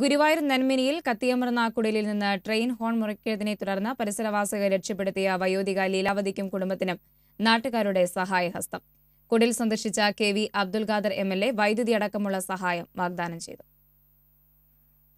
ഗുരുവായൂർ നന്മിനിയിൽ കത്തിയമർന്ന കുടലിൽ നിന്ന് train horn മുറിക്കിയതിനെ തുടർന്ന് പരിസരവാസികളെ രക്ഷപ്പെടുത്തിയ വയോധിക ലീലാവതിക്കും കുടുംബത്തിനും നാട്ടുകാരുടെ സഹായഹസ്തം കുടിൽ സന്ദർശിച്ച K V Abdul Khader M L A വൈദ്യുതി അടക്കമുള്ള സഹായം വാഗ്ദാനം ചെയ്തു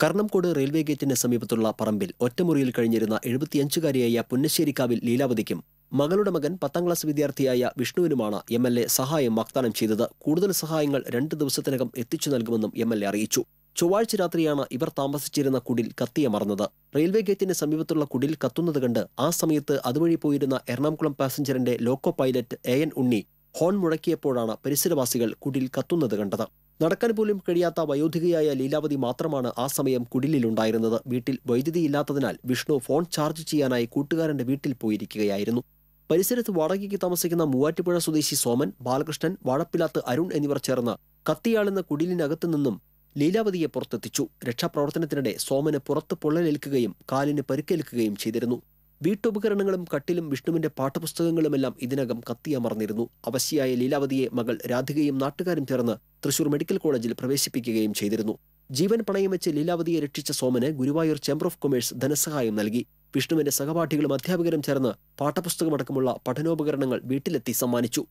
കർണംകോട് റെയിൽവേ ഗേറ്റിന് സമീപത്തുള്ള പറമ്പിൽ ഒറ്റമുറിയിൽ കഴിഞ്ഞിരുന്ന എഴുപത്തിയഞ്ചുകാരിയായ പുന്നശ്ശേരിക്കാവിൽ ലീലാവതിക്കും മകളുടെ മകൻ പത്താം ക്ലാസ് വിദ്യാർത്ഥിയായ വിഷ്ണുവിനുമാണ് എം എൽ എ സഹായം വാഗ്ദാനം ചെയ്തത് കൂടുതൽ സഹായങ്ങൾ രണ്ട് ദിവസത്തിനകം എത്തിച്ചു നൽകുമെന്നും എം എൽ എ അറിയിച്ചു ചൊവ്വാഴ്ച രാത്രിയാണ് ഇവർ താമസിച്ചിരുന്ന കുടിൽ കത്തിയമർന്നത് റെയിൽവേ ഗേറ്റിന് സമീപത്തുള്ള കുടിൽ കത്തുന്നത് കണ്ട് ആ സമയത്ത് അതുവഴി പോയിരുന്ന എറണാകുളം പാസഞ്ചറിന്റെ loco pilot A N Unni horn മുഴക്കിയപ്പോഴാണ് പരിസരവാസികൾ കുടിൽ കത്തുന്നത് കണ്ടത് നടക്കാൻ പോലും കഴിയാത്ത വയോധികയായ ലീലാവതി മാത്രമാണ് ആ സമയം കുടിലിലുണ്ടായിരുന്നത് വീട്ടിൽ വൈദ്യുതി ഇല്ലാത്തതിനാൽ വിഷ്ണു ഫോൺ ചാർജ് ചെയ്യാനായി കൂട്ടുകാരന്റെ വീട്ടിൽ പോയിരിക്കുകയായിരുന്നു പരിസരത്ത് വാടകയ്ക്ക് താമസിക്കുന്ന മൂവാറ്റുപുഴ സ്വദേശി സോമൻ ബാലകൃഷ്ണൻ വാഴപ്പിലാത്ത് അരുൺ എന്നിവർ ചേർന്ന് കത്തിയാളെന്ന കുടിലിനകത്തു നിന്നും ലീലാവതിയെ പുറത്തെത്തിച്ചു രക്ഷാപ്രവർത്തനത്തിനിടെ സോമന് പുറത്ത് പൊള്ളലേൽക്കുകയും കാലിന് പരുക്കേൽക്കുകയും ചെയ്തിരുന്നു വീട്ടുപകരണങ്ങളും കട്ടിലും വിഷ്ണുവിന്റെ പാഠപുസ്തകങ്ങളുമെല്ലാം ഇതിനകം കത്തിയമർന്നിരുന്നു അവശ്യയായ ലീലാവതിയെ മകൾ രാധികയും നാട്ടുകാരും ചേർന്ന് തൃശൂർ മെഡിക്കൽ കോളേജിൽ പ്രവേശിപ്പിക്കുകയും ചെയ്തിരുന്നു ജീവൻ പണയം വെച്ച് ലീലാവതിയെ രക്ഷിച്ച സോമന് ഗുരുവായൂർ ചേംബർ ഓഫ് കൊമേഴ്സ് ധനസഹായം നൽകി വിഷ്ണുവിന്റെ സഹപാഠികളും അധ്യാപകരും ചേർന്ന് പാഠപുസ്തകമടക്കമുള്ള പഠനോപകരണങ്ങൾ വീട്ടിലെത്തി സമ്മാനിച്ചു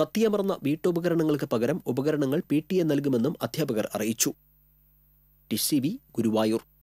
കത്തിയമർന്ന വീട്ടുപകരണങ്ങൾക്ക് പകരം ഉപകരണങ്ങൾ പി നൽകുമെന്നും അധ്യാപകർ അറിയിച്ചു ടി സി വി ഗുരുവായൂർ